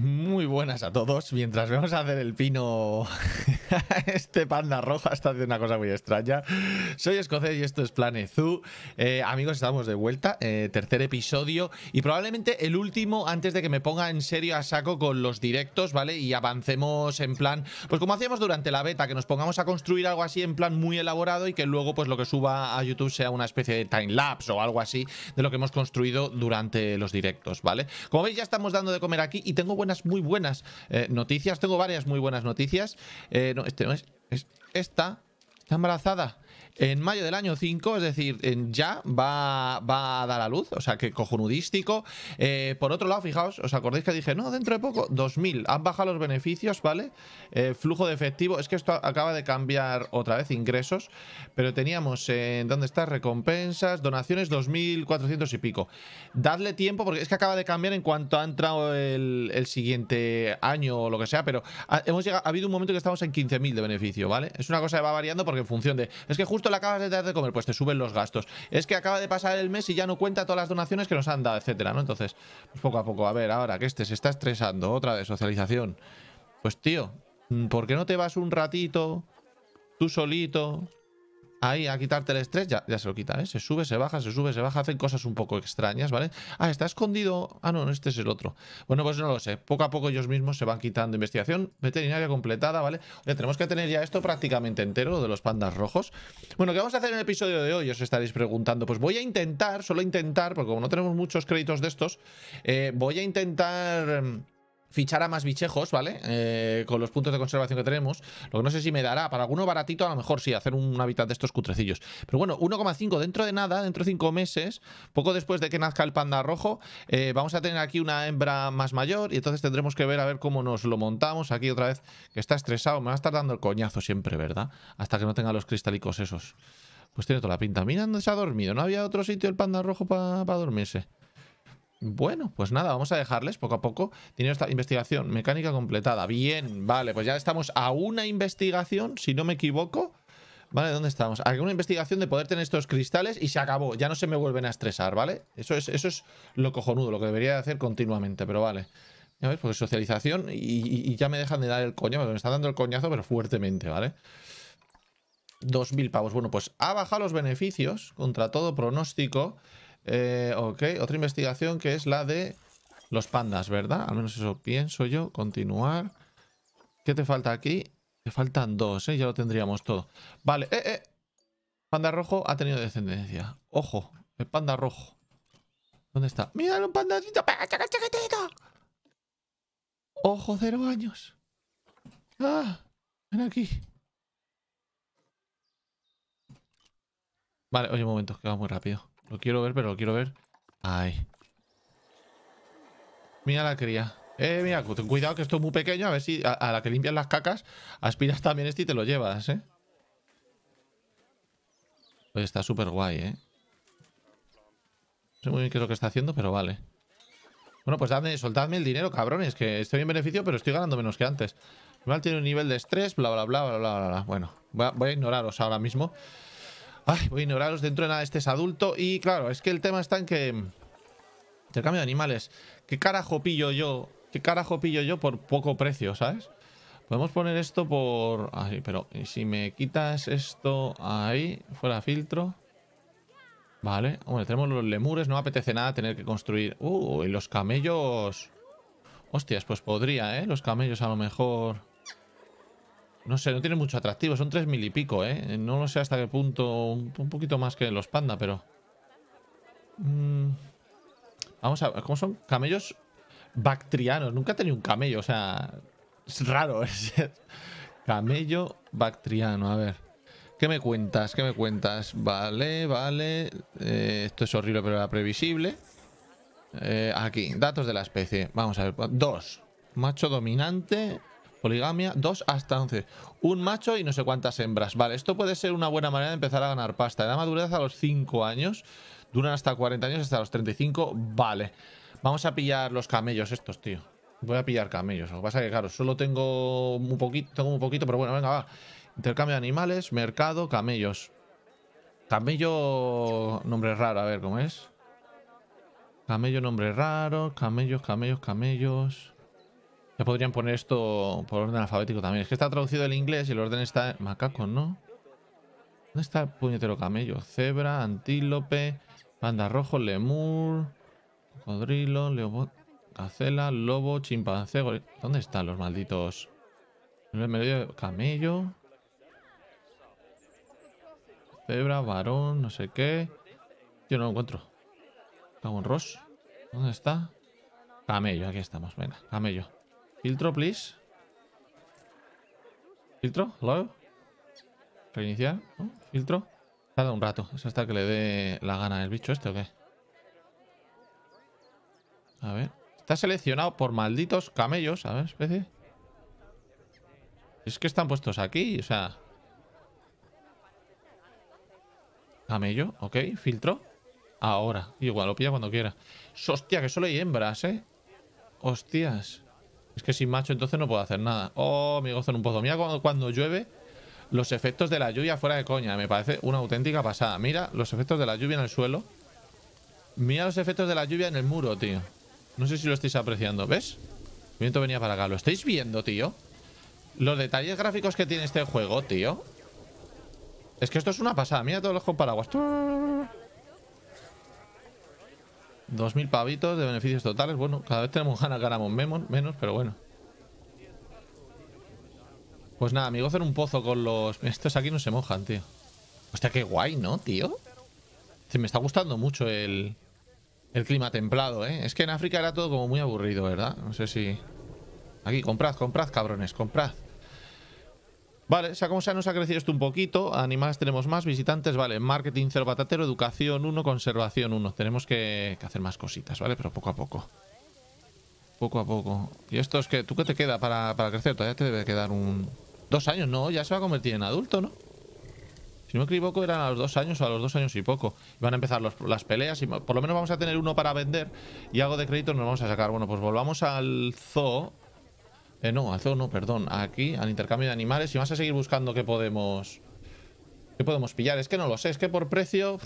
Muy buenas a todos. Mientras vamos a hacer el pino este panda roja está haciendo una cosa muy extraña. Soy escocés y esto es Planezu. Eh, amigos, estamos de vuelta. Eh, tercer episodio y probablemente el último antes de que me ponga en serio a saco con los directos, ¿vale? Y avancemos en plan, pues como hacíamos durante la beta, que nos pongamos a construir algo así en plan muy elaborado y que luego pues lo que suba a YouTube sea una especie de timelapse o algo así de lo que hemos construido durante los directos, ¿vale? Como veis ya estamos dando de comer aquí y tengo unas muy buenas eh, noticias. Tengo varias muy buenas noticias. Eh, este es. Esta está embarazada en mayo del año 5, es decir, ya va, a dar a luz, o sea que cojonudístico. Eh, por otro lado, fijaos, ¿os acordáis que dije, no, dentro de poco, 2000, han bajado los beneficios, ¿vale? Eh, flujo de efectivo, es que esto acaba de cambiar otra vez, ingresos, pero teníamos, ¿dónde está? Recompensas, donaciones, 2400 y pico. Dadle tiempo, porque es que acaba de cambiar en cuanto ha entrado el, siguiente año o lo que sea, pero hemos llegado, ha habido un momento que estamos en 15.000 de beneficio, ¿vale? Es una cosa que va variando porque en función de, es que justo la acabas de dar de comer, pues te suben los gastos. Es que acaba de pasar el mes y ya no cuenta todas las donaciones que nos han dado, etcétera, ¿no? Entonces, pues poco a poco, a ver, ahora que este se está estresando, otra de socialización. Pues tío, ¿por qué no te vas un ratito tú solito ahí a quitarte el estrés, ya, se lo quita, ¿eh? Se sube, se baja, se sube, se baja, hacen cosas un poco extrañas, ¿vale? Ah, está escondido. Ah, no, este es el otro. Bueno, pues no lo sé. Poco a poco ellos mismos se van quitando. Investigación veterinaria completada, ¿vale? Oye, tenemos que tener ya esto prácticamente entero, de los pandas rojos. Bueno, ¿qué vamos a hacer en el episodio de hoy? Os estaréis preguntando. Pues voy a intentar, solo intentar, porque como no tenemos muchos créditos de estos, eh, voy a intentar em, fichar a más bichejos, ¿vale? Eh, con los puntos de conservación que tenemos. Lo que no sé si me dará. Para alguno baratito, a lo mejor sí, hacer un hábitat de estos cutrecillos. Pero bueno, 1,5 dentro de nada, dentro de 5 meses, poco después de que nazca el panda rojo, eh, vamos a tener aquí una hembra más mayor y entonces tendremos que ver a ver cómo nos lo montamos. Aquí otra vez, que está estresado. Me va a estar dando el coñazo siempre, ¿verdad? Hasta que no tenga los cristalicos esos. Pues tiene toda la pinta. Mira dónde se ha dormido. No había otro sitio el panda rojo para dormirse. Bueno, pues nada, vamos a dejarles poco a poco. Tiene esta investigación mecánica completada. Bien, vale, pues ya estamos a una investigación, si no me equivoco. Vale, ¿dónde estamos? a una investigación de poder tener estos cristales y se acabó. Ya no se me vuelven a estresar, ¿vale? Eso es, eso es lo cojonudo, lo que debería hacer continuamente, pero vale. Ya ves, porque socialización y, ya me dejan de dar el coño. Me están dando el coñazo, pero fuertemente, ¿vale? 2.000 pavos. Bueno, pues ha bajado los beneficios contra todo pronóstico. Eh, ok, otra investigación que es la de los pandas, ¿verdad? Al menos eso pienso yo. Continuar. ¿Qué te falta aquí? Te faltan dos, ¿eh? Ya lo tendríamos todo. Vale, eh, eh. Panda rojo ha tenido descendencia. Ojo, el panda rojo. ¿Dónde está? ¡Míralo, un pandadito! Ojo, cero años. ¡Ah! Ven aquí. Vale, oye, un momento, que va muy rápido. Lo quiero ver, pero lo quiero ver. Ay. Mira la cría. Eh, mira, cuidado que esto es muy pequeño. A ver si a, la que limpias las cacas, aspiras también este y te lo llevas, ¿eh? Pues está súper guay, ¿eh? No sé muy bien qué es lo que está haciendo, pero vale. Bueno, pues dadme, soltadme el dinero, cabrones, que estoy en beneficio, pero estoy ganando menos que antes. Igual tiene un nivel de estrés, bla, bla, bla, bla, bla, bla. Bueno, voy a ignoraros ahora mismo. Ay, voy a ignoraros dentro de nada, este es adulto. Y claro, es que el tema está en que... Mm, intercambio de animales. ¿Qué carajo pillo yo? ¿Qué carajo pillo yo por poco precio, sabes? Podemos poner esto por... Ay, pero si me quitas esto ahí, fuera filtro. Vale, bueno, tenemos los lemures, no apetece nada tener que construir... Uh, los camellos... Hostias, pues podría, ¿eh? Los camellos a lo mejor... No sé, no tiene mucho atractivo. Son tres mil y pico, ¿eh? No lo sé hasta qué punto. Un poquito más que los panda, pero... Mm, vamos a ver, ¿cómo son? Camellos bactrianos. Nunca he tenido un camello, o sea... Es raro. Camello bactriano, a ver. ¿Qué me cuentas? ¿Qué me cuentas? Vale, vale. Eh, esto es horrible, pero era previsible. Eh, aquí, datos de la especie. Vamos a ver. Dos. Macho dominante. Poligamia, 2 hasta 11. Un macho y no sé cuántas hembras. Vale, esto puede ser una buena manera de empezar a ganar pasta. Da madurez a los 5 años. Duran hasta 40 años, hasta los 35. Vale. Vamos a pillar los camellos estos, tío. Voy a pillar camellos. Lo que pasa es que, claro, solo tengo un poquito, tengo un poquito, pero bueno, venga, va. Intercambio de animales, mercado, camellos. Camello... Nombre raro, a ver, ¿cómo es? Camello, nombre raro. Camellos, camellos, camellos... Ya podrían poner esto por orden alfabético también. Es que está traducido el inglés y el orden está... Macaco, ¿no? ¿Dónde está el puñetero camello? Cebra, antílope, panda rojo, lemur, cocodrilo, leobo, gacela, lobo, chimpancé... ¿Dónde están los malditos? camello. Cebra, varón, no sé qué. Yo no lo encuentro. Cago Ross. ¿Dónde está? Camello, aquí estamos. Venga, camello. Filtro, please. Filtro, hello. Reiniciar, ¿no? Filtro. Tarda un rato. Es hasta que le dé la gana el bicho este o qué. A ver. Está seleccionado por malditos camellos. A ver, especie. Es que están puestos aquí, o sea... Camello, ok, filtro. Ahora, igual, lo pilla cuando quiera. Hostia, que solo hay hembras, ¿eh? Hostias. Es que sin macho entonces no puedo hacer nada. Oh, mi gozo en un pozo. Mira cuando, cuando llueve los efectos de la lluvia fuera de coña. Me parece una auténtica pasada. Mira los efectos de la lluvia en el suelo. Mira los efectos de la lluvia en el muro, tío. No sé si lo estáis apreciando. ¿Ves? viento venía para acá. ¿Lo estáis viendo, tío? Los detalles gráficos que tiene este juego, tío. Es que esto es una pasada. Mira todos los comparaguas. paraguas. 2.000 pavitos de beneficios totales. Bueno, cada vez tenemos ganas, ganamos menos, pero bueno. Pues nada, amigo, hacer un pozo con los... Estos aquí no se mojan, tío. Hostia, qué guay, ¿no, tío? Se me está gustando mucho el... El clima templado, ¿eh? Es que en África era todo como muy aburrido, ¿verdad? No sé si... Aquí, comprad, comprad, cabrones, comprad. Vale, o sea, como sea, nos ha crecido esto un poquito. Animales tenemos más, visitantes, vale. Marketing 0 patatero, educación 1, conservación 1. Tenemos que, hacer más cositas, ¿vale? Pero poco a poco. Poco a poco. ¿Y esto es que tú qué te queda para, crecer? Todavía te debe quedar un... Dos años, no, ya se va a convertir en adulto, ¿no? Si no me equivoco, eran a los dos años o a los dos años y poco. van a empezar las peleas y por lo menos vamos a tener uno para vender y algo de crédito nos vamos a sacar. Bueno, pues volvamos al zoo eh, no, al zoo no, perdón. Aquí, al intercambio de animales. Y vas a seguir buscando qué podemos... ¿Qué podemos pillar? Es que no lo sé. Es que por precio...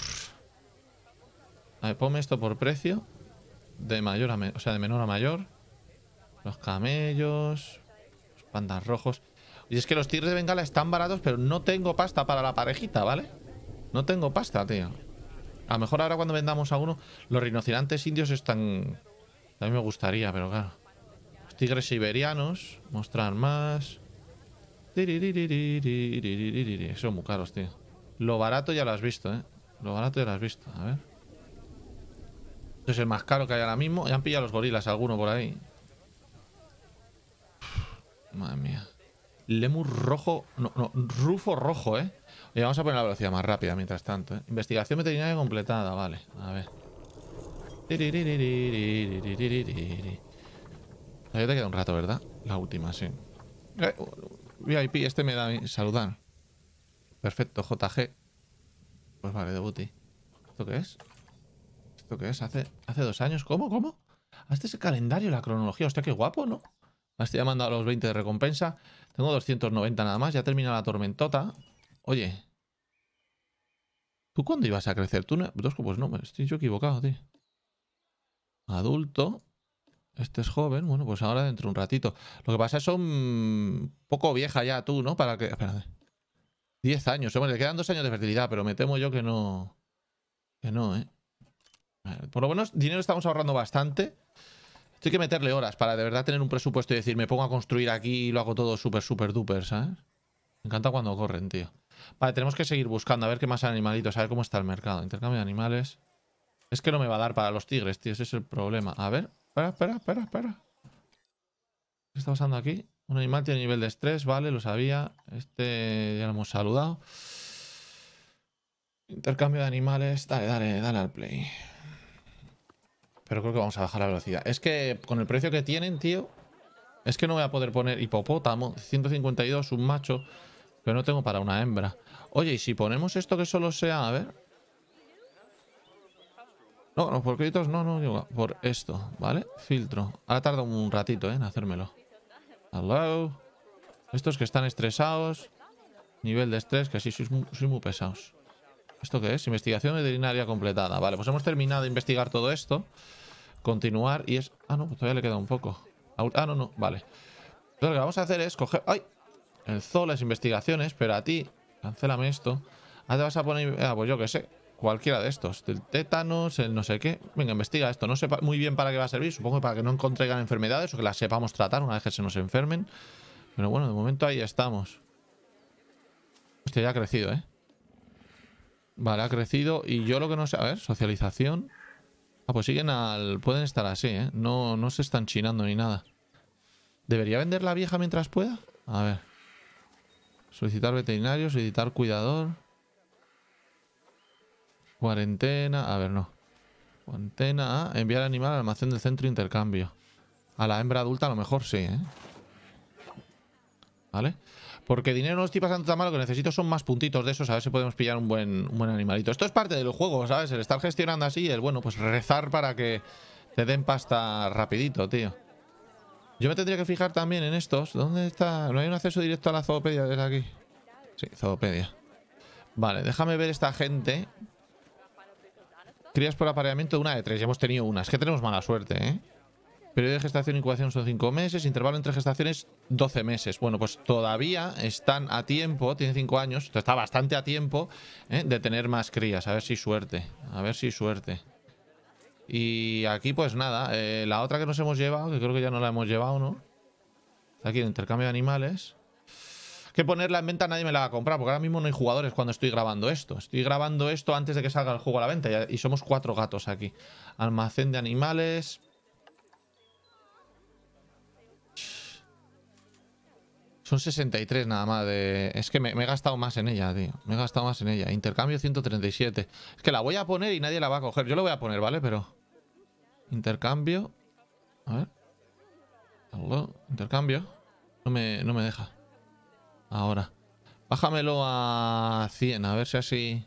A ver, ponme esto por precio. De mayor a menor. O sea, de menor a mayor. Los camellos. Los pandas rojos. Y es que los tigres de Bengala están baratos, pero no tengo pasta para la parejita, ¿vale? No tengo pasta, tío. A lo mejor ahora cuando vendamos a uno... Los rinocerontes indios están... A mí me gustaría, pero claro. Tigres siberianos Mostrar más. Son muy caros, tío. Lo barato ya lo has visto, ¿eh? Lo barato ya lo has visto. A ver. Este es el más caro que hay ahora mismo. Ya han pillado los gorilas alguno por ahí. madre mía. Lemur rojo. No, no, rufo rojo, ¿eh? Oye, vamos a poner la velocidad más rápida mientras tanto, ¿eh? Investigación veterinaria completada, vale. A ver. Ahí te queda un rato, ¿verdad? La última, sí. Eh, VIP, este me da saludar. Perfecto, JG. Pues vale, debuti. ¿Esto qué es? ¿Esto qué es? Hace, hace dos años. ¿Cómo? ¿Cómo? Hazte ah, este ese calendario, la cronología. Hostia, qué guapo, ¿no? Me estoy llamando a los 20 de recompensa. Tengo 290 nada más. Ya termina la tormentota. Oye. ¿Tú cuándo ibas a crecer? ¿Tú no? Pues no, estoy yo equivocado, tío. Adulto. Este es joven, bueno, pues ahora dentro de un ratito. Lo que pasa es que son poco vieja ya tú, ¿no? Para que... Espérate. 10 años. Bueno, le quedan dos años de fertilidad, pero me temo yo que no... Que no, ¿eh? Por lo menos dinero estamos ahorrando bastante. Esto que meterle horas para de verdad tener un presupuesto y decir, me pongo a construir aquí y lo hago todo súper, súper duper, ¿sabes? Me encanta cuando corren, tío. Vale, tenemos que seguir buscando, a ver qué más animalitos, a ver cómo está el mercado. Intercambio de animales. Es que no me va a dar para los tigres, tío, ese es el problema. A ver, Espera, espera, espera, espera. ¿Qué está pasando aquí? Un animal tiene nivel de estrés, vale, lo sabía. Este ya lo hemos saludado. Intercambio de animales. Dale, dale, dale al play. Pero creo que vamos a bajar la velocidad. Es que con el precio que tienen, tío, es que no voy a poder poner hipopótamo, 152, un macho, pero no tengo para una hembra. Oye, y si ponemos esto que solo sea, a ver, no, no, por créditos no, no, por esto, ¿vale? Filtro. Ahora tarda un ratito, ¿eh? En hacérmelo. Hello. Estos que están estresados. Nivel de estrés, que así sois muy, pesados. ¿Esto qué es? Investigación veterinaria completada. Vale, pues hemos terminado de investigar todo esto. Continuar y es... Ah, no, todavía le queda un poco. Ah, no, no, vale. Entonces lo que vamos a hacer es coger... ¡Ay! El zoo, las investigaciones, pero a ti... Cancélame esto. Ah, te vas a poner... Ah, pues yo qué sé. Cualquiera de estos. El tétanos, el no sé qué. Venga, investiga esto. No sé muy bien para qué va a servir. Supongo que para que no encontregan enfermedades o que las sepamos tratar una vez que se nos enfermen. Pero bueno, de momento ahí estamos. Hostia, ya ha crecido, ¿eh? Vale, ha crecido. Y yo lo que no sé... A ver, socialización. Ah, pues siguen al... Pueden estar así, ¿eh? No, no se están chinando ni nada. ¿Debería vender la vieja mientras pueda? A ver. Solicitar veterinario, solicitar cuidador. Cuarentena, a ver, no. Cuarentena, ah, enviar animal al almacén del centro de intercambio. A la hembra adulta a lo mejor sí, ¿eh? ¿Vale? Porque dinero no estoy pasando tan mal, lo que necesito son más puntitos de esos, a ver si podemos pillar un buen, buen animalito. Esto es parte del juego, ¿sabes? El estar gestionando así, el bueno, pues rezar para que te den pasta rapidito, tío. Yo me tendría que fijar también en estos. ¿Dónde está? ¿No hay un acceso directo a la zoopedia desde aquí? Sí, zoopedia. Vale, déjame ver esta gente Crías por apareamiento una de tres. Ya hemos tenido unas. Es que tenemos mala suerte, ¿eh? Periodo de gestación e incubación son cinco meses. Intervalo entre gestaciones 12 meses. Bueno, pues todavía están a tiempo. Tienen cinco años. Está bastante a tiempo ¿eh? de tener más crías. A ver si suerte. A ver si suerte. Y aquí pues nada. Eh, la otra que nos hemos llevado, que creo que ya no la hemos llevado, ¿no? Está aquí el intercambio de animales que ponerla en venta nadie me la va a comprar, porque ahora mismo no hay jugadores cuando estoy grabando esto. Estoy grabando esto antes de que salga el juego a la venta y somos cuatro gatos aquí. Almacén de animales. Son 63 nada más de... Es que me, he gastado más en ella, tío. Me he gastado más en ella. Intercambio 137. Es que la voy a poner y nadie la va a coger. Yo lo voy a poner, ¿vale? Pero... Intercambio... A ver. Intercambio. No no me deja. Ahora. Bájamelo a 100, a ver si así...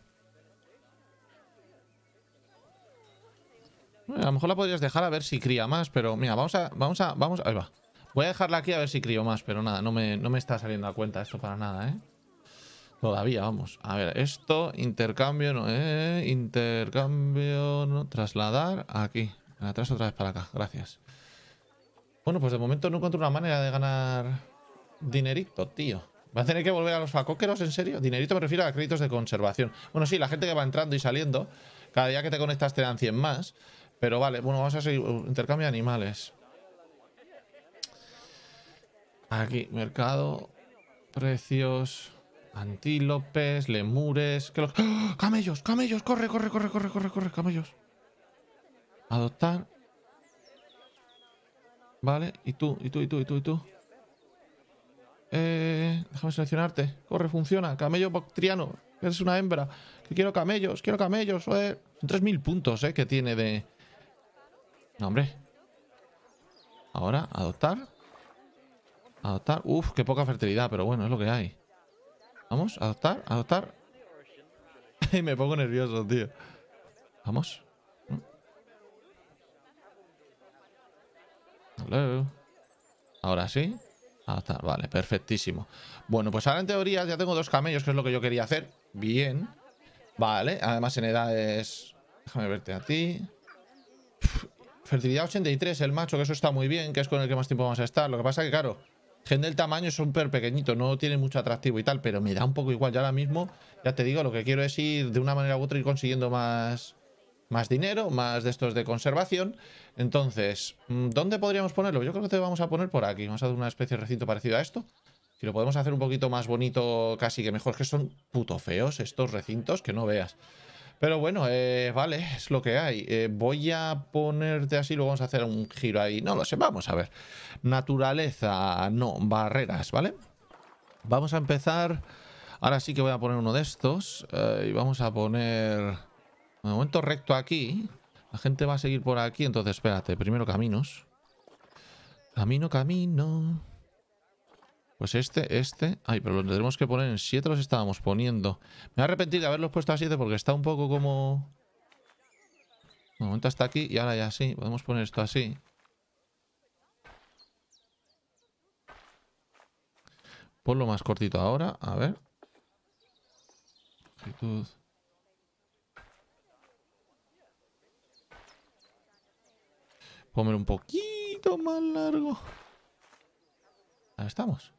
a lo mejor la podrías dejar a ver si cría más, pero mira, vamos a... Vamos a... Vamos Ahí va. Voy a dejarla aquí a ver si crío más, pero nada, no me, no me está saliendo a cuenta esto para nada, ¿eh? Todavía, vamos. A ver, esto, intercambio, no, eh, intercambio, no, trasladar aquí. atrás otra vez para acá, gracias. Bueno, pues de momento no encuentro una manera de ganar dinerito, tío va a tener que volver a los facóqueros? ¿En serio? Dinerito me refiero a créditos de conservación. Bueno, sí, la gente que va entrando y saliendo. Cada día que te conectas te dan 100 más. Pero vale, bueno, vamos a seguir. Uh, intercambio de animales. Aquí, mercado. Precios. Antílopes, lemures. ¡Ah! ¡Camellos! ¡Camellos! ¡Corre, corre, corre, corre, corre, corre! ¡Camellos! Adoptar. Vale, y tú, y tú, y tú, y tú, y tú. Eh, déjame seleccionarte. Corre, funciona. Camello bactriano. Eres una hembra. quiero camellos, quiero camellos. Son 3.000 puntos, eh, que tiene de... No, hombre. Ahora, adoptar. Adoptar. Uf, qué poca fertilidad, pero bueno, es lo que hay. Vamos, adoptar, adoptar. me pongo nervioso, tío. Vamos. Hello. Ahora sí está, ah, vale, perfectísimo Bueno, pues ahora en teoría ya tengo dos camellos Que es lo que yo quería hacer, bien Vale, además en edades Déjame verte a ti Fertilidad 83, el macho Que eso está muy bien, que es con el que más tiempo vamos a estar Lo que pasa que claro, gente del tamaño es súper pequeñito, no tiene mucho atractivo y tal, pero me da un poco igual. Ya ahora mismo, ya te digo, lo que quiero es ir de una manera u otra ir consiguiendo más, más dinero, más de estos de conservación. Entonces, mm, ¿dónde podríamos ponerlo? Yo creo que te vamos a poner por aquí. Vamos a hacer una especie de recinto parecido a esto. Si lo podemos hacer un poquito más bonito, casi que mejor, que son puto feos estos recintos, que no veas. Pero bueno, eh, vale, es lo que hay. Eh, voy a ponerte así, luego vamos a hacer un giro ahí. No lo sé, vamos a ver. Naturaleza, no, barreras, ¿vale? Vamos a empezar... Ahora sí que voy a poner uno de estos. Eh, y vamos a poner... De momento recto aquí. La gente va a seguir por aquí, entonces espérate. Primero caminos. Camino, camino. Pues este, este... Ay, pero lo tendremos que poner en 7, los estábamos poniendo. Me voy a de haberlos puesto a 7 porque está un poco como... De momento hasta aquí y ahora ya sí. Podemos poner esto así. Ponlo más cortito ahora. A ver. Comer un poquito más largo. Ahí estamos.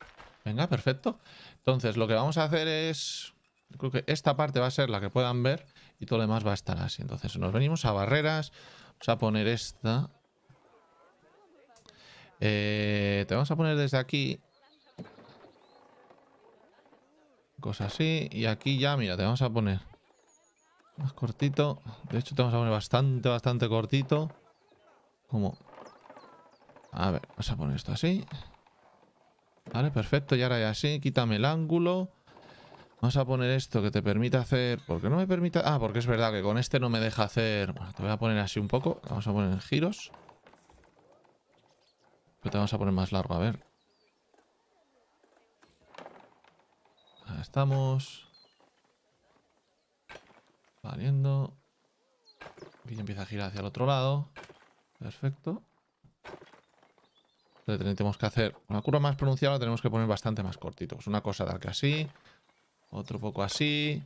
Venga, perfecto. Entonces, lo que vamos a hacer es... Creo que esta parte va a ser la que puedan ver y todo lo demás va a estar así. Entonces, nos venimos a barreras. Vamos a poner esta. Eh, te vamos a poner desde aquí. Cosas así. Y aquí ya, mira, te vamos a poner más cortito. De hecho, te vamos a poner bastante, bastante cortito. A ver, vamos a poner esto así. Vale, perfecto. Y ahora ya así. Quítame el ángulo. Vamos a poner esto que te permita hacer... Porque no me permite...? Ah, porque es verdad que con este no me deja hacer... Bueno, te voy a poner así un poco. Vamos a poner giros. Pero te vamos a poner más largo, a ver. Ahí estamos. Valiendo. Y empieza a girar hacia el otro lado. Perfecto. tenemos que hacer una curva más pronunciada, la tenemos que poner bastante más cortitos. Una cosa tal que así, otro poco así,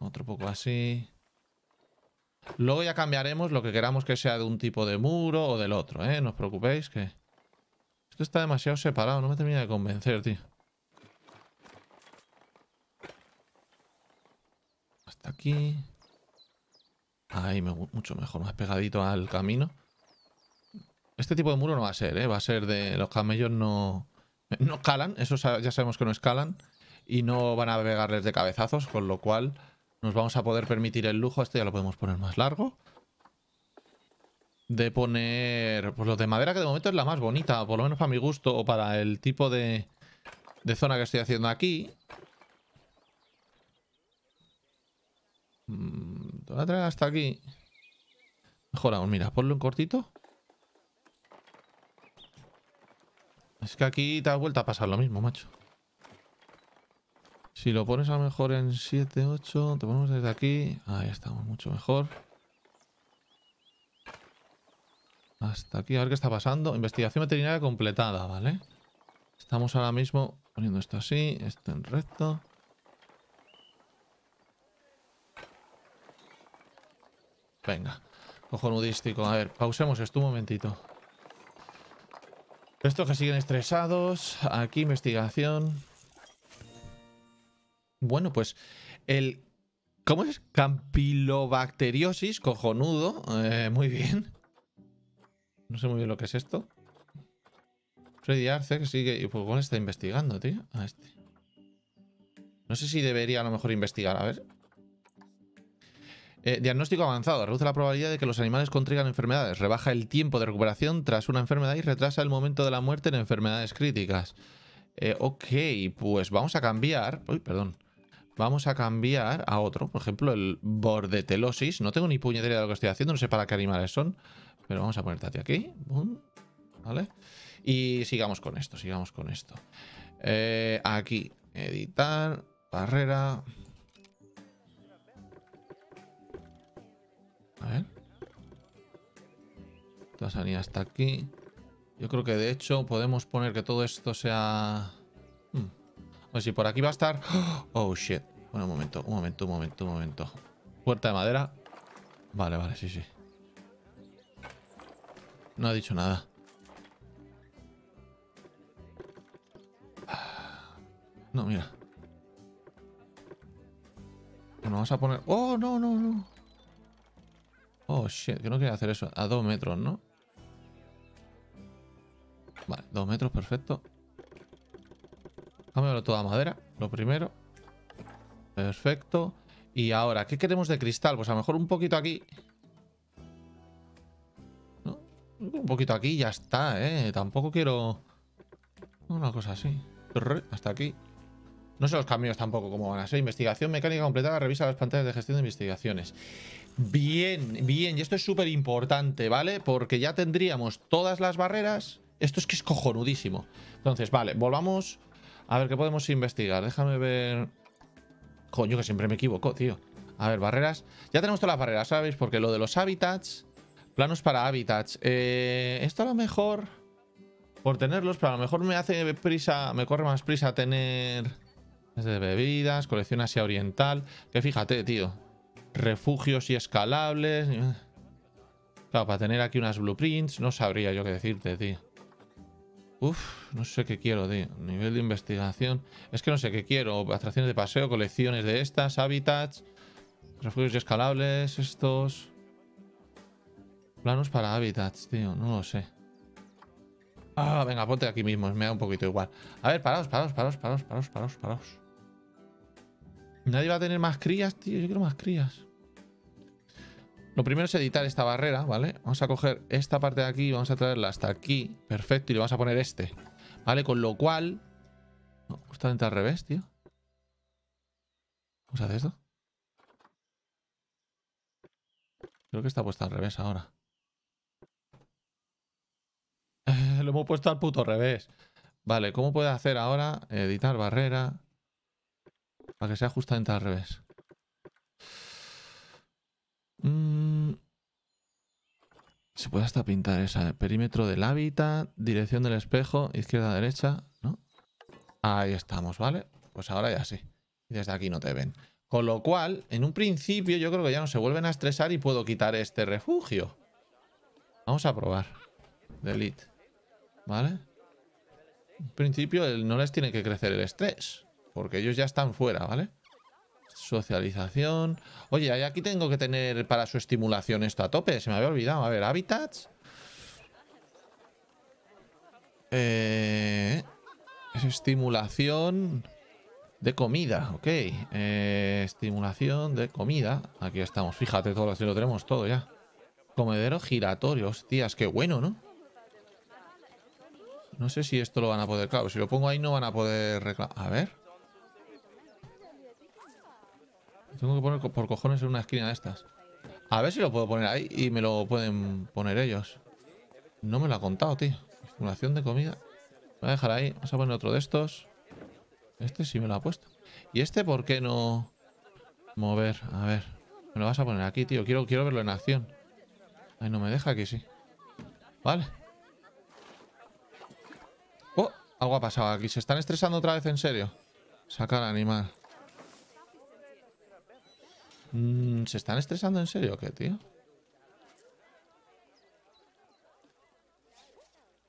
otro poco así. Luego ya cambiaremos lo que queramos que sea de un tipo de muro o del otro, ¿eh? No os preocupéis que... Esto está demasiado separado, no me termina de convencer, tío. Hasta aquí. Ahí, mucho mejor, más pegadito al camino. Este tipo de muro no va a ser, ¿eh? Va a ser de... Los camellos no... No calan, eso ya sabemos que no escalan. Y no van a pegarles de cabezazos, con lo cual nos vamos a poder permitir el lujo. Este ya lo podemos poner más largo. De poner... Pues los de madera, que de momento es la más bonita, por lo menos para mi gusto, o para el tipo de, de zona que estoy haciendo aquí. Mm, Hasta aquí. Mejoramos, mira, ponlo un cortito. Es que aquí te has vuelto a pasar lo mismo, macho. Si lo pones a lo mejor en 7, 8, te ponemos desde aquí. Ahí estamos, mucho mejor. Hasta aquí, a ver qué está pasando. Investigación veterinaria completada, ¿vale? Estamos ahora mismo poniendo esto así, esto en recto. Venga, ojo nudístico. A ver, pausemos esto un momentito. Estos que siguen estresados. Aquí investigación. Bueno, pues el... ¿Cómo es? Campylobacteriosis. cojonudo. Eh, muy bien. No sé muy bien lo que es esto. Freddy Arce que sigue... Y pues bueno, está investigando, tío. Este. No sé si debería a lo mejor investigar. A ver. Eh, diagnóstico avanzado. Reduce la probabilidad de que los animales contraigan enfermedades. Rebaja el tiempo de recuperación tras una enfermedad y retrasa el momento de la muerte en enfermedades críticas. Eh, ok, pues vamos a cambiar. Uy, perdón. Vamos a cambiar a otro. Por ejemplo, el bordetelosis. No tengo ni puñetera de lo que estoy haciendo. No sé para qué animales son. Pero vamos a ponerte aquí. ¿Vale? Y sigamos con esto. Sigamos con esto. Eh, aquí. Editar. Barrera. A ver. Esta salida está aquí. Yo creo que de hecho podemos poner que todo esto sea... Hmm. A ver si por aquí va a estar... Oh, shit. Bueno, un momento, un momento, un momento, un momento. Puerta de madera. Vale, vale, sí, sí. No ha dicho nada. No, mira. Bueno, vamos a poner... ¡Oh, no, no, no! Oh, shit, que no quería hacer eso. A dos metros, ¿no? Vale, dos metros, perfecto. Cámbialo toda madera, lo primero. Perfecto. Y ahora, ¿qué queremos de cristal? Pues a lo mejor un poquito aquí. Un poquito aquí y ya está, ¿eh? Tampoco quiero... Una cosa así. Hasta aquí. No sé los cambios tampoco cómo van a ser. Investigación mecánica completada, revisa las pantallas de gestión de investigaciones. Bien, bien. Y esto es súper importante, ¿vale? Porque ya tendríamos todas las barreras. Esto es que es cojonudísimo. Entonces, vale, volvamos. A ver, ¿qué podemos investigar? Déjame ver... Coño, que siempre me equivoco, tío. A ver, barreras. Ya tenemos todas las barreras, ¿sabéis? Porque lo de los hábitats... Planos para hábitats. Eh, esto a lo mejor... Por tenerlos, pero a lo mejor me hace prisa... Me corre más prisa tener es de bebidas, colección Asia Oriental. Que fíjate, tío. Refugios y escalables. Claro, para tener aquí unas blueprints, no sabría yo qué decirte, tío. Uf, no sé qué quiero, tío. Nivel de investigación. Es que no sé qué quiero. Atracciones de paseo, colecciones de estas, hábitats, refugios y escalables, estos. Planos para hábitats, tío. No lo sé. Ah, venga, ponte aquí mismo. Me da un poquito igual. A ver, paraos, paraos, paraos, paraos, paraos, paraos, paraos. Nadie va a tener más crías, tío. Yo quiero más crías. Lo primero es editar esta barrera, ¿vale? Vamos a coger esta parte de aquí, vamos a traerla hasta aquí. Perfecto, y le vamos a poner este. ¿Vale? Con lo cual... No, justamente al revés, tío. Vamos a hacer esto. Creo que está puesta al revés ahora. lo hemos puesto al puto revés. Vale, ¿cómo puedo hacer ahora? Editar barrera. Para que sea justamente al revés. Mm. Se puede hasta pintar esa. ¿eh? Perímetro del hábitat, dirección del espejo, izquierda, derecha, ¿no? Ahí estamos, ¿vale? Pues ahora ya sí. Desde aquí no te ven. Con lo cual, en un principio yo creo que ya no se vuelven a estresar y puedo quitar este refugio. Vamos a probar. Delete. ¿Vale? En principio no les tiene que crecer el estrés. Porque ellos ya están fuera, ¿vale? Socialización. Oye, aquí tengo que tener para su estimulación esto a tope. Se me había olvidado. A ver, hábitats. Eh, estimulación de comida, ok. Eh, estimulación de comida. Aquí estamos. Fíjate, todo lo tenemos todo ya. Comedero giratorio. Hostias, qué bueno, ¿no? No sé si esto lo van a poder... Claro, si lo pongo ahí no van a poder reclamar. A ver. Tengo que poner por cojones en una esquina de estas. A ver si lo puedo poner ahí y me lo pueden poner ellos. No me lo ha contado, tío. Estimulación de comida. Lo voy a dejar ahí. Vamos a poner otro de estos. Este sí me lo ha puesto. ¿Y este por qué no mover? A ver. Me lo vas a poner aquí, tío. Quiero, quiero verlo en acción. Ay, no me deja aquí, sí. Vale. Oh, algo ha pasado aquí. Se están estresando otra vez en serio. Sacar animal. Mm, ¿Se están estresando en serio o qué, tío?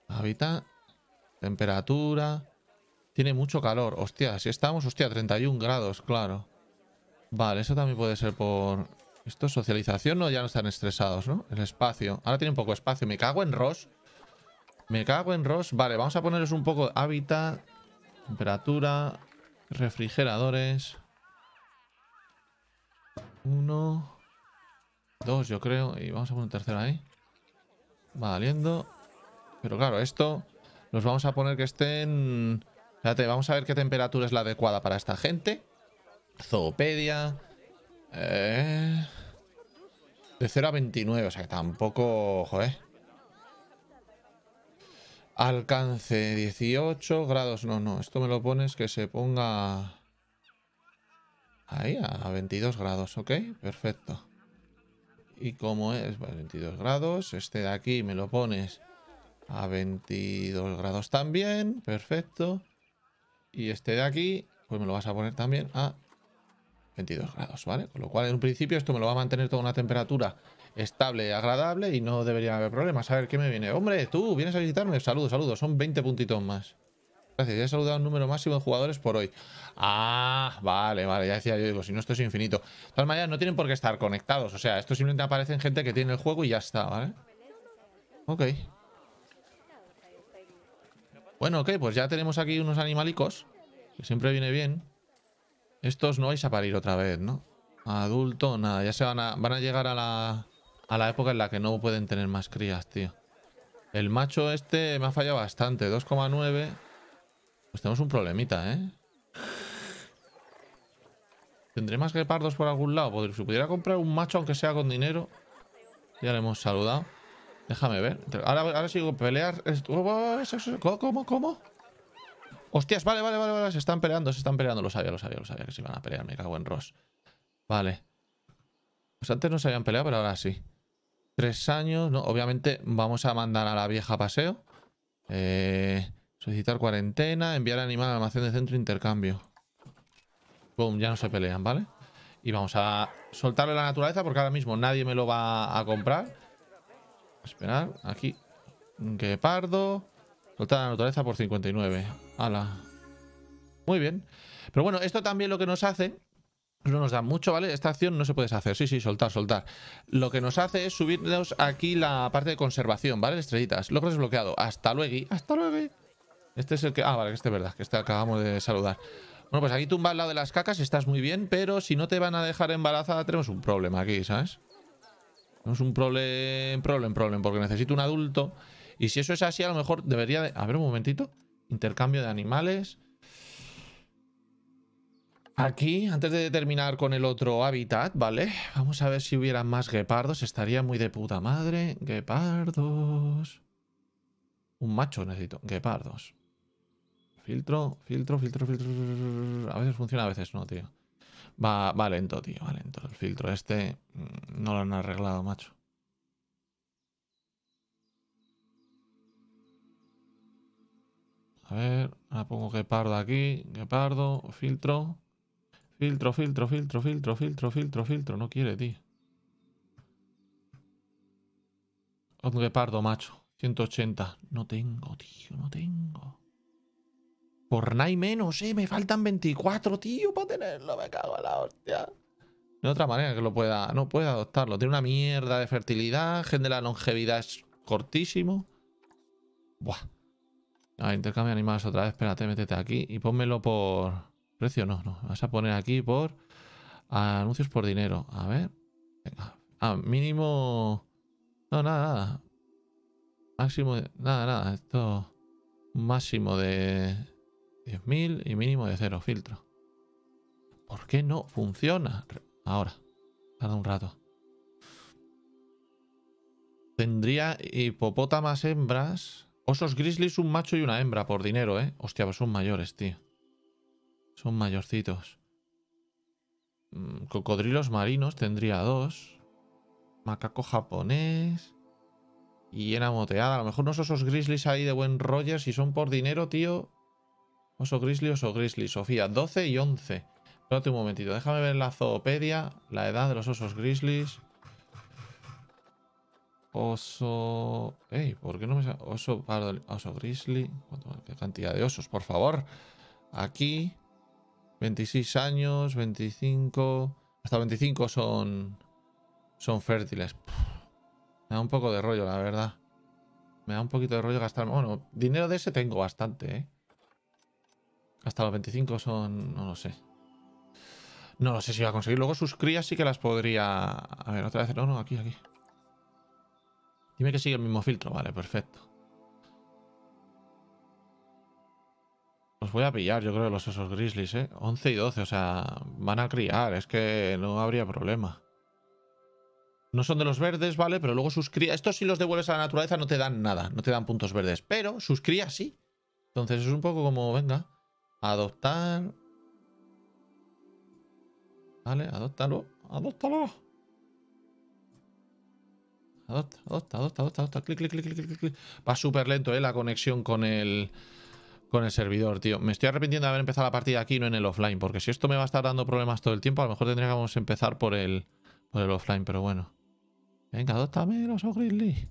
Hábitat. Temperatura. Tiene mucho calor. Hostia, si estamos, hostia, 31 grados, claro. Vale, eso también puede ser por... Esto socialización, no, ya no están estresados, ¿no? El espacio. Ahora tiene un poco de espacio. Me cago en Ross. Me cago en Ross. Vale, vamos a ponerles un poco hábitat, temperatura, refrigeradores. Uno. Dos, yo creo. Y vamos a poner un tercero ahí. Valiendo. Pero claro, esto... Los vamos a poner que estén... Espérate, vamos a ver qué temperatura es la adecuada para esta gente. Zoopedia. Eh, de 0 a 29, o sea que tampoco... Joder. Alcance 18 grados. No, no, esto me lo pones que se ponga... Ahí, a 22 grados, ¿ok? Perfecto. ¿Y cómo es? Bueno, 22 grados. Este de aquí me lo pones a 22 grados también. Perfecto. Y este de aquí, pues me lo vas a poner también a 22 grados, ¿vale? Con lo cual, en un principio, esto me lo va a mantener toda una temperatura estable y agradable y no debería haber problemas. A ver, ¿qué me viene? Hombre, tú, vienes a visitarme. Saludos, saludos. Son 20 puntitos más ya he saludado un número máximo de jugadores por hoy. Ah, vale, vale, ya decía yo, digo, si no esto es infinito. De todas no tienen por qué estar conectados, o sea, esto simplemente en gente que tiene el juego y ya está, ¿vale? Ok. Bueno, ok, pues ya tenemos aquí unos animalicos, que siempre viene bien. Estos no vais a parir otra vez, ¿no? Adulto, nada, ya se van a, van a llegar a la, a la época en la que no pueden tener más crías, tío. El macho este me ha fallado bastante, 2,9... Pues tenemos un problemita, ¿eh? Tendré más guepardos por algún lado. si pudiera comprar un macho, aunque sea con dinero. Ya le hemos saludado. Déjame ver. Ahora, sigo pelear. Oh, oh, oh, ¿Cómo, cómo, cómo? Hostias, vale, vale, vale, Se están peleando, se están peleando. Lo sabía, lo sabía, lo sabía que se iban a pelear. Me cago en Ross. Vale. Pues antes no se habían peleado, pero ahora sí. Tres años. No, obviamente vamos a mandar a la vieja paseo. Eh... Solicitar cuarentena, enviar animal al almacén de centro intercambio. Boom, ya no se pelean, ¿vale? Y vamos a soltarle la naturaleza porque ahora mismo nadie me lo va a comprar. Esperar, aquí. Que pardo. Soltar la naturaleza por 59. Ala. Muy bien. Pero bueno, esto también lo que nos hace no nos da mucho, ¿vale? Esta acción no se puede hacer. Sí, sí, soltar, soltar. Lo que nos hace es subirnos aquí la parte de conservación, ¿vale? Estrellitas. Logro desbloqueado. Hasta luego. Hasta luego. Este es el que... Ah, vale, este es verdad, que este acabamos de saludar. Bueno, pues aquí tumba al lado de las cacas, estás muy bien, pero si no te van a dejar embarazada, tenemos un problema aquí, ¿sabes? Tenemos un problem, problem, problema porque necesito un adulto. Y si eso es así, a lo mejor debería de... A ver, un momentito. Intercambio de animales. Aquí, antes de terminar con el otro hábitat, ¿vale? Vamos a ver si hubiera más guepardos. Estaría muy de puta madre. Guepardos. Un macho necesito. Guepardos. Filtro, filtro, filtro, filtro. A veces funciona, a veces no, tío. Va, lento, tío, va lento. El filtro este no lo han arreglado, macho. A ver, ahora pongo que pardo aquí, que pardo, filtro. Filtro, filtro, filtro, filtro, filtro, filtro, filtro. No quiere, tío. Un pardo, macho. 180. No tengo, tío, no tengo. Por nada y menos, eh. Me faltan 24, tío, para tenerlo. Me cago en la hostia. De otra manera que lo pueda. No puede adoptarlo. Tiene una mierda de fertilidad. Gente la longevidad es cortísimo. Buah. A ver, intercambio animales otra vez. Espérate, métete aquí. Y pónmelo por. Precio no, no. Vas a poner aquí por. Anuncios por dinero. A ver. Venga. Ah, mínimo. No, nada, nada. Máximo de... Nada, nada. Esto. Máximo de. 10.000 y mínimo de cero filtro. ¿Por qué no funciona? Ahora, tarda un rato. Tendría hipopótamas hembras. Osos grizzlies, un macho y una hembra por dinero, ¿eh? Hostia, pues son mayores, tío. Son mayorcitos. Mm, cocodrilos marinos tendría dos. Macaco japonés. y enamoteada A lo mejor unos osos grizzlies ahí de buen rollo. Si son por dinero, tío. Oso grizzly, oso grizzly. Sofía, 12 y 11. Espérate un momentito. Déjame ver la zoopedia. La edad de los osos grizzlies. Oso... Ey, ¿por qué no me sale? Oso, oso grizzly. ¿Qué cantidad de osos? Por favor. Aquí. 26 años, 25... Hasta 25 son... Son fértiles. me da un poco de rollo, la verdad. Me da un poquito de rollo gastar... Bueno, dinero de ese tengo bastante, ¿eh? Hasta los 25 son... no lo sé. No lo sé si va a conseguir. Luego sus crías sí que las podría... A ver, otra vez... No, no, aquí, aquí. Dime que sigue el mismo filtro. Vale, perfecto. Los voy a pillar, yo creo, los esos grizzlies, ¿eh? 11 y 12, o sea, van a criar. Es que no habría problema. No son de los verdes, ¿vale? Pero luego sus crías... Estos si los devuelves a la naturaleza no te dan nada. No te dan puntos verdes. Pero sus crías sí. Entonces es un poco como, venga... Adoptar. Vale, adóptalo. Adóptalo. Adopta, adopta, adopta, adopta, Clic, clic, clic, clic, clic, Va súper lento, eh, la conexión con el con el servidor, tío. Me estoy arrepintiendo de haber empezado la partida aquí no en el offline, porque si esto me va a estar dando problemas todo el tiempo, a lo mejor tendríamos que empezar por el, por el offline, pero bueno. Venga, adóptame los Grizzly.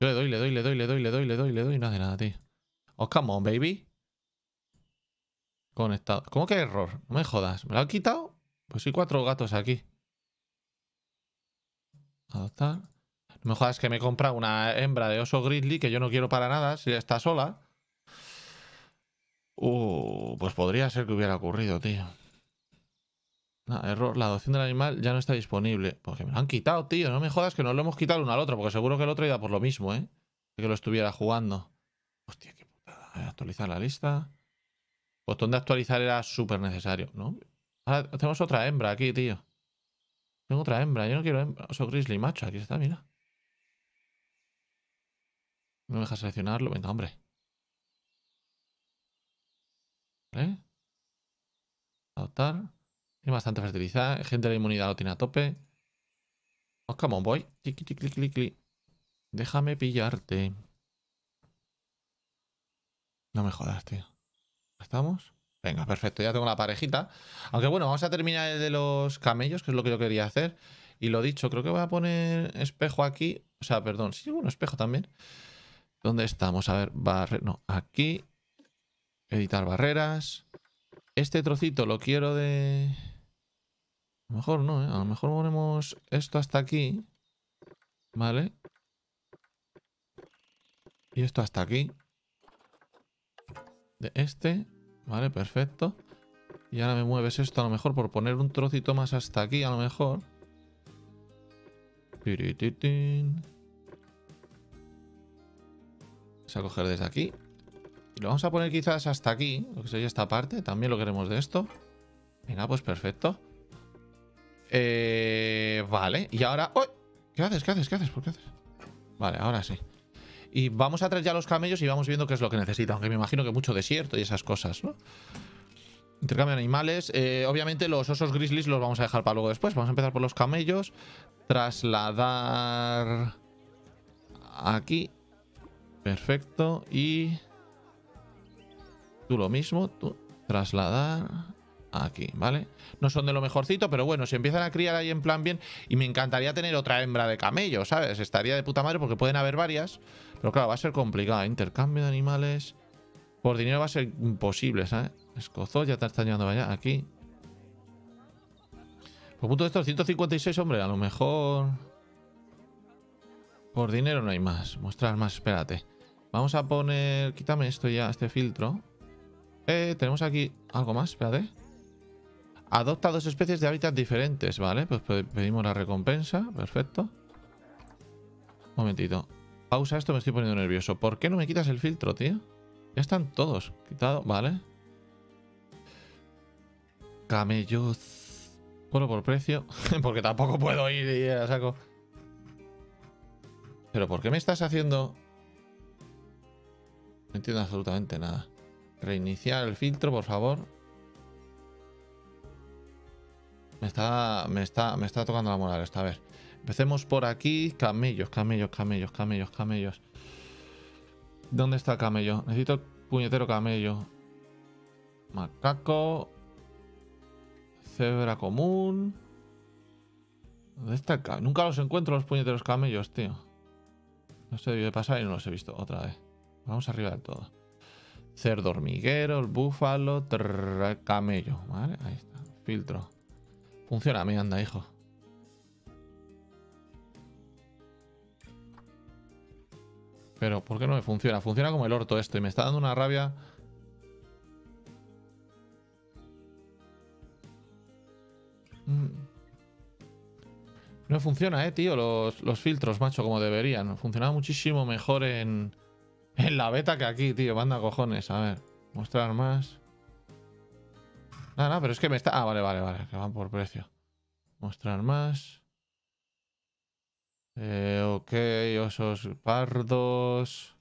Yo le doy, le doy, le doy, le doy, le doy, le doy, le doy, no hace nada, tío. Oh, come on, baby. Conectado. ¿Cómo que error? No me jodas. ¿Me lo han quitado? Pues hay cuatro gatos aquí. Adoptar. No me jodas que me he comprado una hembra de oso grizzly que yo no quiero para nada si está sola. Uh, pues podría ser que hubiera ocurrido, tío. error. La adopción del animal ya no está disponible. Porque me lo han quitado, tío. No me jodas que no lo hemos quitado uno al otro. Porque seguro que el otro iba por lo mismo, ¿eh? Que lo estuviera jugando. Hostia, qué putada. actualizar la lista botón de actualizar era súper necesario, ¿no? Ahora tenemos otra hembra aquí, tío. Tengo otra hembra. Yo no quiero hembra. Soy grizzly macho. Aquí está, mira. No me deja seleccionarlo. Venga, hombre. ¿Vale? ¿Eh? Adoptar. Tiene bastante fertilizada. Gente de la inmunidad lo tiene a tope. Oh, come on, boy. Déjame pillarte. No me jodas, tío. ¿Estamos? Venga, perfecto, ya tengo la parejita. Aunque bueno, vamos a terminar el de los camellos, que es lo que yo quería hacer. Y lo dicho, creo que voy a poner espejo aquí. O sea, perdón, sí, un espejo también. ¿Dónde estamos? A ver, barrer... No, aquí. Editar barreras. Este trocito lo quiero de... A lo mejor no, ¿eh? A lo mejor ponemos esto hasta aquí. ¿Vale? Y esto hasta aquí. De este. Vale, perfecto. Y ahora me mueves esto a lo mejor por poner un trocito más hasta aquí, a lo mejor. Vamos a coger desde aquí. Y lo vamos a poner quizás hasta aquí, lo que sería esta parte. También lo queremos de esto. Venga, pues perfecto. Eh, vale, y ahora... ¡Oh! ¿Qué haces? ¿Qué haces? ¿Qué haces? ¿Por qué haces? Vale, ahora sí. Y vamos a traer ya los camellos y vamos viendo qué es lo que necesita, aunque me imagino que mucho desierto y esas cosas, ¿no? Intercambio de animales. Eh, obviamente los osos grizzlies los vamos a dejar para luego después. Vamos a empezar por los camellos. Trasladar... Aquí. Perfecto. Y... Tú lo mismo. Tú. Trasladar... Aquí, ¿vale? No son de lo mejorcito, pero bueno, si empiezan a criar ahí en plan bien... Y me encantaría tener otra hembra de camello, ¿sabes? Estaría de puta madre porque pueden haber varias... Pero claro, va a ser complicado. ¿eh? Intercambio de animales. Por dinero va a ser imposible, ¿sabes? Escozó ya te está llevando allá. Aquí. Por punto de estos 156, hombre, a lo mejor... Por dinero no hay más. Mostrar más, espérate. Vamos a poner... Quítame esto ya, este filtro. Eh, tenemos aquí algo más, espérate. Adopta dos especies de hábitat diferentes, ¿vale? Pues pedimos la recompensa, perfecto. Un momentito pausa esto, me estoy poniendo nervioso. ¿Por qué no me quitas el filtro, tío? Ya están todos. quitados. vale. Camellos. Bueno, por precio. Porque tampoco puedo ir y ya saco. Pero ¿por qué me estás haciendo...? No entiendo absolutamente nada. Reiniciar el filtro, por favor. Me está, me está, me está tocando la moral esta, a ver. Empecemos por aquí. Camellos, camellos, camellos, camellos, camellos. ¿Dónde está el camello? Necesito puñetero camello. Macaco. Cebra común. ¿Dónde está el camello? Nunca los encuentro los puñeteros camellos, tío. No sé, debió de pasar y no los he visto otra vez. Vamos arriba del todo. Cerdo hormiguero, el búfalo, camello. Vale, ahí está. Filtro. Funciona, me anda, hijo. Pero, ¿por qué no me funciona? Funciona como el orto esto y me está dando una rabia. Mm. No funciona, eh, tío, los, filtros, macho, como deberían. Funcionaba muchísimo mejor en, en la beta que aquí, tío. Manda cojones. A ver, mostrar más. Nada, ah, nada, pero es que me está... Ah, vale, vale, vale, que van por precio. Mostrar más. Eh, ok, osos pardos.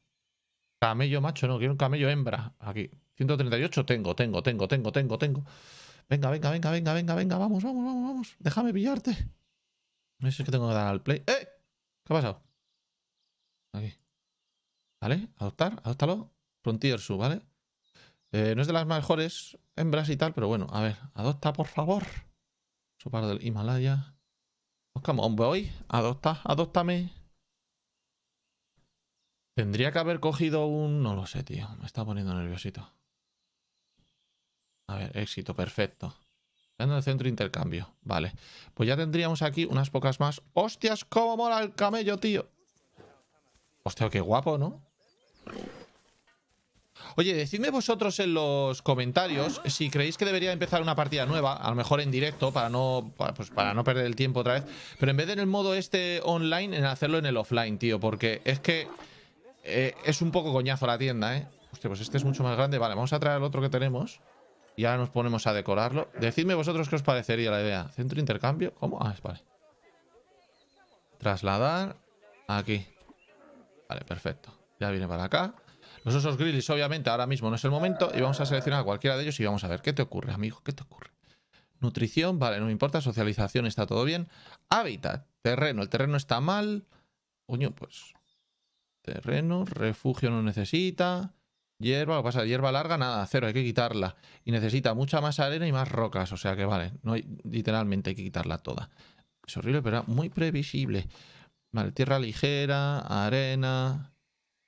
Camello macho, no, quiero un camello hembra. Aquí, 138 tengo, tengo, tengo, tengo, tengo, tengo. Venga, venga, venga, venga, venga, venga, vamos, vamos, vamos, vamos. Déjame pillarte. No sé es que tengo que dar al play. ¡Eh! ¿Qué ha pasado? Aquí. ¿Vale? Adoptar, adóptalo. Frontier Su, ¿vale? Eh, no es de las mejores hembras y tal, pero bueno, a ver, adopta por favor. Su par del Himalaya. Pues come on, boy. Adopta, adóptame. Tendría que haber cogido un... No lo sé, tío. Me está poniendo nerviosito. A ver, éxito, perfecto. En el centro intercambio. Vale. Pues ya tendríamos aquí unas pocas más. ¡Hostias, cómo mola el camello, tío! Hostia, qué guapo, ¿no? Oye, decidme vosotros en los comentarios si creéis que debería empezar una partida nueva, a lo mejor en directo, para no, pues, no perder el tiempo otra vez, pero en vez de en el modo este online, en hacerlo en el offline, tío, porque es que eh, es un poco coñazo la tienda, ¿eh? Hostia, pues este es mucho más grande. Vale, vamos a traer el otro que tenemos. Y ahora nos ponemos a decorarlo. Decidme vosotros qué os parecería la idea. ¿Centro de intercambio? ¿Cómo? Ah, vale. Trasladar aquí. Vale, perfecto. Ya viene para acá. Los osos grizzlies, obviamente, ahora mismo no es el momento. Y vamos a seleccionar a cualquiera de ellos y vamos a ver qué te ocurre, amigo, qué te ocurre. Nutrición, vale, no me importa. Socialización, está todo bien. Hábitat, terreno. El terreno está mal. Uño, pues... Terreno, refugio no necesita. Hierba, lo que pasa, hierba larga, nada, cero, hay que quitarla. Y necesita mucha más arena y más rocas, o sea que vale, no hay, literalmente hay que quitarla toda. Es horrible, pero muy previsible. Vale, tierra ligera, arena,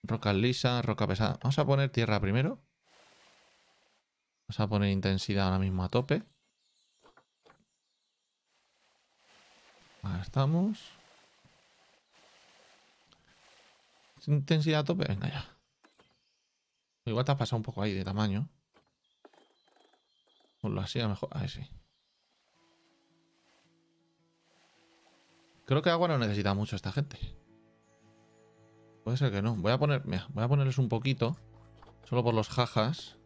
Roca lisa, roca pesada. Vamos a poner tierra primero. Vamos a poner intensidad ahora mismo a tope. Ahí estamos. Intensidad a tope, venga ya. Igual te has pasado un poco ahí de tamaño. lo así, a mejor. Ahí sí. Creo que agua no necesita mucho esta gente. Puede ser que no. Voy a poner. voy a ponerles un poquito. Solo por los jajas.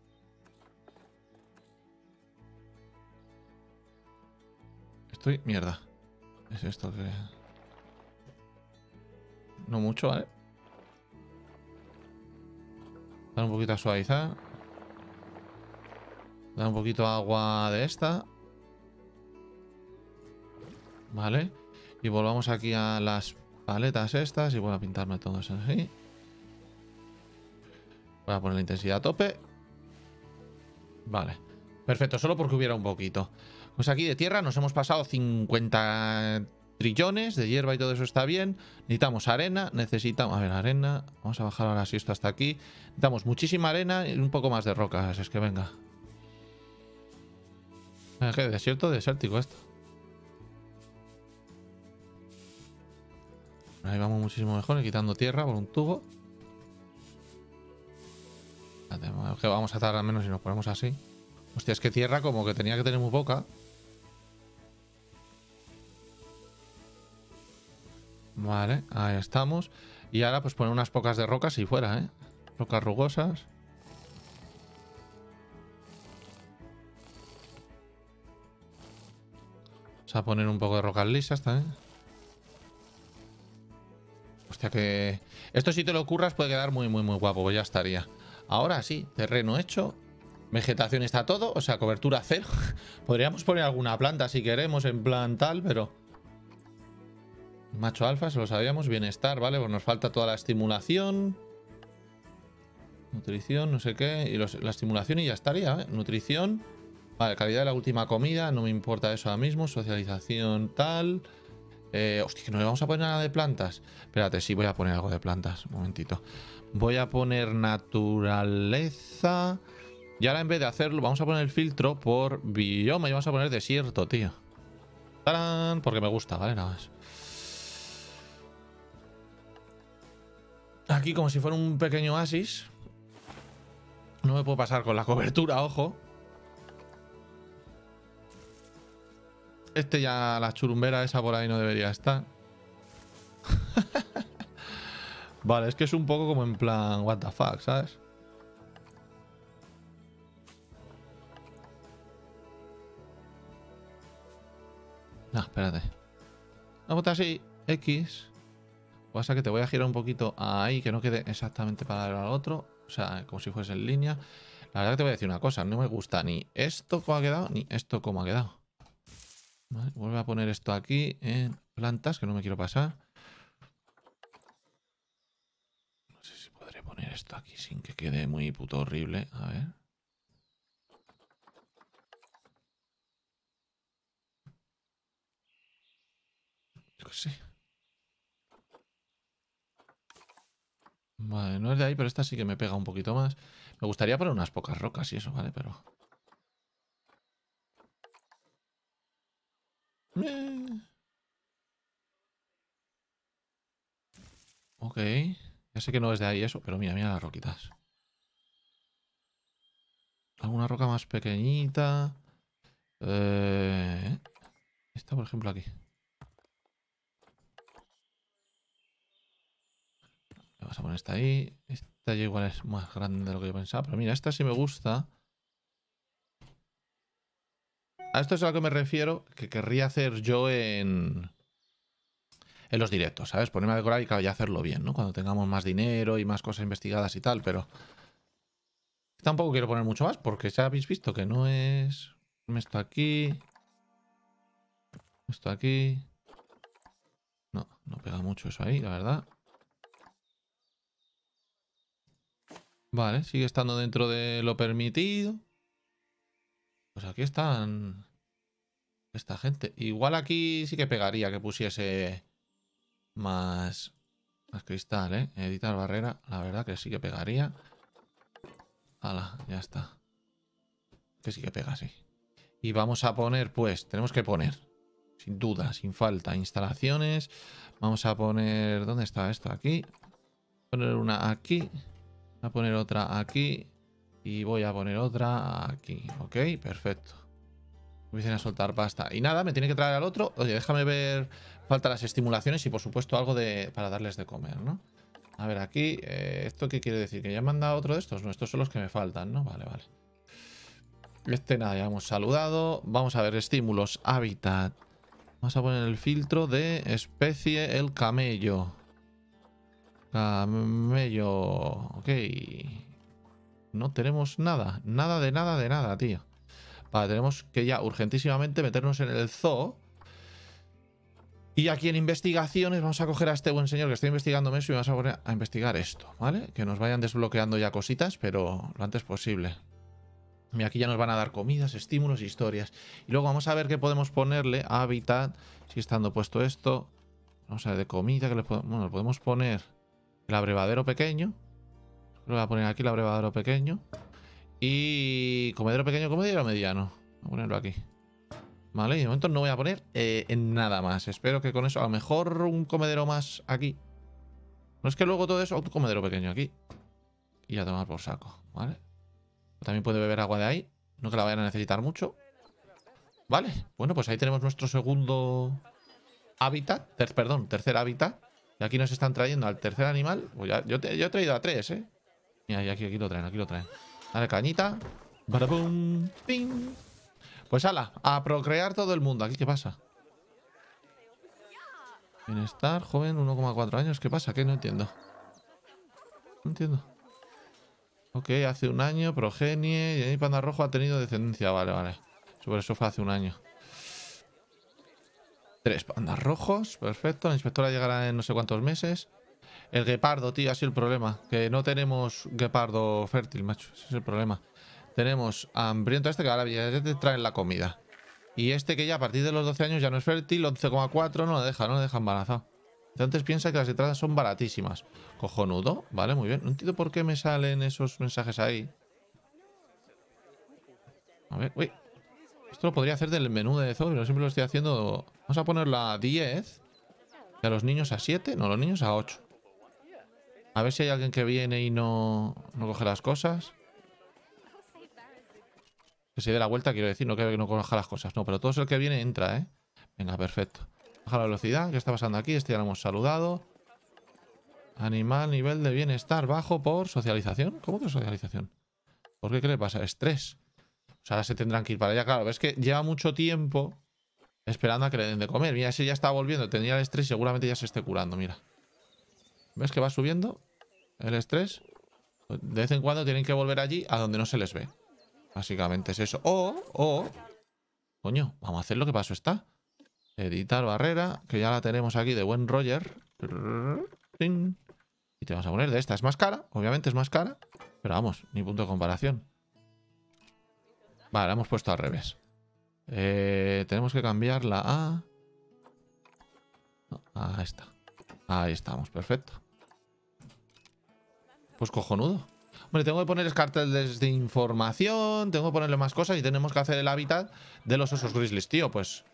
Estoy. Mierda. Es esto que. No mucho, ¿vale? Dar un poquito a suavizar. Dar un poquito agua de esta. Vale. Y volvamos aquí a las Paletas estas y voy a pintarme todo eso así. Voy a poner la intensidad a tope. Vale. Perfecto, solo porque hubiera un poquito. Pues aquí de tierra nos hemos pasado 50 trillones de hierba y todo eso está bien. Necesitamos arena, necesitamos... A ver, arena. Vamos a bajar ahora si esto hasta aquí. Necesitamos muchísima arena y un poco más de rocas. Es que venga. Es eh, que desierto desértico esto. Ahí vamos muchísimo mejor, quitando tierra por un tubo. Que vamos a al menos si nos ponemos así. Hostia, es que tierra como que tenía que tener muy poca. Vale, ahí estamos. Y ahora pues poner unas pocas de rocas y fuera, ¿eh? Rocas rugosas. Vamos a poner un poco de rocas lisas también sea que. Esto si te lo curras puede quedar muy, muy, muy guapo. Pues ya estaría. Ahora sí, terreno hecho. Vegetación está todo, o sea, cobertura cero. Podríamos poner alguna planta si queremos, en plan tal, pero. Macho alfa, se lo sabíamos. Bienestar, ¿vale? Pues nos falta toda la estimulación. Nutrición, no sé qué. Y la estimulación y ya estaría, ¿eh? Nutrición. Vale, calidad de la última comida, no me importa eso ahora mismo. Socialización, tal. Eh, hostia, que no le vamos a poner nada de plantas. Espérate, sí, voy a poner algo de plantas. Un momentito. Voy a poner naturaleza. Y ahora en vez de hacerlo, vamos a poner el filtro por bioma y vamos a poner desierto, tío. Porque me gusta, ¿vale? Nada más. Aquí como si fuera un pequeño oasis. No me puedo pasar con la cobertura, ojo. Este ya, la churumbera esa por ahí no debería estar. vale, es que es un poco como en plan, what the fuck, ¿sabes? No, espérate. Vamos a así, X. Pasa que te voy a girar un poquito ahí, que no quede exactamente para al otro. O sea, como si fuese en línea. La verdad que te voy a decir una cosa, no me gusta ni esto como ha quedado, ni esto como ha quedado. Vale, vuelvo a poner esto aquí en plantas, que no me quiero pasar. No sé si podré poner esto aquí sin que quede muy puto horrible. A ver. Vale, no es de ahí, pero esta sí que me pega un poquito más. Me gustaría poner unas pocas rocas y eso, ¿vale? Pero... Eh. Ok. Ya sé que no es de ahí eso, pero mira, mira las roquitas. Alguna roca más pequeñita. Eh, esta, por ejemplo, aquí. Vamos a poner esta ahí. Esta ya igual es más grande de lo que yo pensaba. Pero mira, esta sí me gusta esto es a lo que me refiero, que querría hacer yo en, en los directos, ¿sabes? Ponerme a decorar y claro, ya hacerlo bien, ¿no? Cuando tengamos más dinero y más cosas investigadas y tal, pero tampoco quiero poner mucho más porque ya habéis visto que no es... Esto aquí... Esto aquí... No, no pega mucho eso ahí, la verdad. Vale, sigue estando dentro de lo permitido. Pues aquí están esta gente. Igual aquí sí que pegaría que pusiese más, más cristal, ¿eh? Editar barrera. La verdad que sí que pegaría. Hala, ya está. Que sí que pega, sí. Y vamos a poner, pues, tenemos que poner. Sin duda, sin falta. Instalaciones. Vamos a poner... ¿Dónde está esto? Aquí. Poner una aquí. Voy a poner otra aquí. Y voy a poner otra aquí. Ok, perfecto. Empiecen a soltar pasta. Y nada, me tiene que traer al otro. Oye, déjame ver. Falta las estimulaciones y por supuesto algo de para darles de comer, ¿no? A ver, aquí, eh, ¿esto qué quiere decir? ¿Que ya me han dado otro de estos? No, estos son los que me faltan, ¿no? Vale, vale. Este nada, ya hemos saludado. Vamos a ver, estímulos, hábitat. Vamos a poner el filtro de especie el camello. Camello. Ok. No tenemos nada. Nada de nada de nada, tío. Vale, tenemos que ya urgentísimamente meternos en el zoo. Y aquí en investigaciones vamos a coger a este buen señor que está investigando eso y vamos a poner a investigar esto, ¿vale? Que nos vayan desbloqueando ya cositas, pero lo antes posible. Y aquí ya nos van a dar comidas, estímulos, historias. Y luego vamos a ver qué podemos ponerle a hábitat, si estando puesto esto. Vamos a ver, de comida, que le podemos... Bueno, le podemos poner el abrevadero pequeño. Le voy a poner aquí el abrevadero pequeño. Y comedero pequeño, comedero mediano. Voy a ponerlo aquí. Vale, y de momento no voy a poner eh, nada más. Espero que con eso, a lo mejor un comedero más aquí. No es que luego todo eso, Otro comedero pequeño aquí. Y a tomar por saco, ¿vale? También puede beber agua de ahí. No que la vayan a necesitar mucho. Vale, bueno, pues ahí tenemos nuestro segundo hábitat. perdón, tercer hábitat. Y aquí nos están trayendo al tercer animal. Pues yo, he traído a tres, ¿eh? Mira, y aquí, aquí lo traen, aquí lo traen. Dale cañita. Barabum. Ping. Pues ala, a procrear todo el mundo. ¿Aquí qué pasa? Bienestar, joven, 1,4 años. ¿Qué pasa? ¿Qué? No entiendo. No entiendo. Ok, hace un año, progenie. Y ahí Panda Rojo ha tenido descendencia. Vale, vale. Sobre eso fue hace un año. Tres pandas rojos. Perfecto. La inspectora llegará en no sé cuántos meses. El guepardo, tío, ha sido el problema. Que no tenemos guepardo fértil, macho. Ese es el problema. Tenemos hambriento este que ahora ya este te traen la comida. Y este que ya a partir de los 12 años ya no es fértil, 11,4 no lo deja, no lo deja embarazado. Entonces piensa que las entradas son baratísimas. Cojonudo, vale, muy bien. No entiendo por qué me salen esos mensajes ahí. A ver, uy. Esto lo podría hacer del menú de Zoe pero siempre lo estoy haciendo... Vamos a ponerla a 10. Y a los niños a 7. No, los niños a 8. A ver si hay alguien que viene y no, coge las cosas. Que se dé la vuelta, quiero decir, no que no coja las cosas. No, pero todo el que viene entra, ¿eh? Venga, perfecto. Baja la velocidad. ¿Qué está pasando aquí? Este ya lo hemos saludado. Animal, nivel de bienestar bajo por socialización. ¿Cómo que socialización? ¿Por qué? ¿Qué le pasa? Estrés. O sea, se tendrán que ir para allá. Claro, ves que lleva mucho tiempo esperando a que le den de comer. Mira, ese ya está volviendo. Tenía el estrés seguramente ya se esté curando, mira. ¿Ves que va subiendo? el estrés, de vez en cuando tienen que volver allí a donde no se les ve. Básicamente es eso. O, o... Coño, vamos a hacer lo que pasó está. Editar barrera, que ya la tenemos aquí de buen Roger. Y te vamos a poner de esta. Es más cara, obviamente es más cara. Pero vamos, ni punto de comparación. Vale, la hemos puesto al revés. Eh, tenemos que cambiarla a... No, está Ahí estamos, perfecto. Pues cojonudo. Hombre, tengo que poner carteles de información, tengo que ponerle más cosas y tenemos que hacer el hábitat de los osos grizzlies, tío. Pues,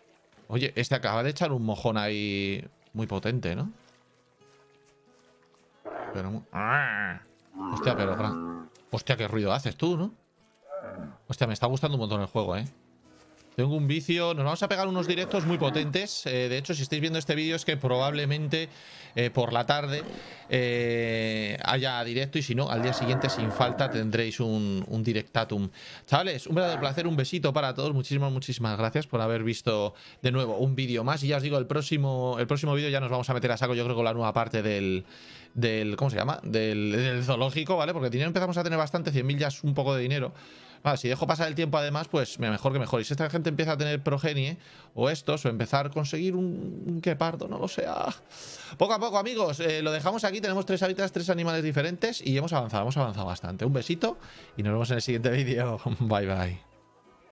oye, este acaba de echar un mojón ahí muy potente, ¿no? Pero... ¡ah! Hostia, pero... Hostia, qué ruido haces tú, ¿no? Hostia, me está gustando un montón el juego, ¿eh? Tengo un vicio. Nos vamos a pegar unos directos muy potentes. Eh, de hecho, si estáis viendo este vídeo es que probablemente eh, por la tarde eh, haya directo y si no, al día siguiente sin falta tendréis un, directatum. Chavales, un verdadero placer, un besito para todos. Muchísimas, muchísimas gracias por haber visto de nuevo un vídeo más. Y ya os digo, el próximo, el próximo vídeo ya nos vamos a meter a saco, yo creo, con la nueva parte del... del ¿Cómo se llama? Del, zoológico, ¿vale? Porque empezamos a tener bastante, 100.000 ya es un poco de dinero. Vale, si dejo pasar el tiempo además, pues mejor que mejor. Y si esta gente empieza a tener progenie o estos, o empezar a conseguir un, un quepardo, no lo sé. Ah. Poco a poco, amigos, eh, lo dejamos aquí. Tenemos tres hábitats, tres animales diferentes y hemos avanzado, hemos avanzado bastante. Un besito y nos vemos en el siguiente vídeo. bye, bye.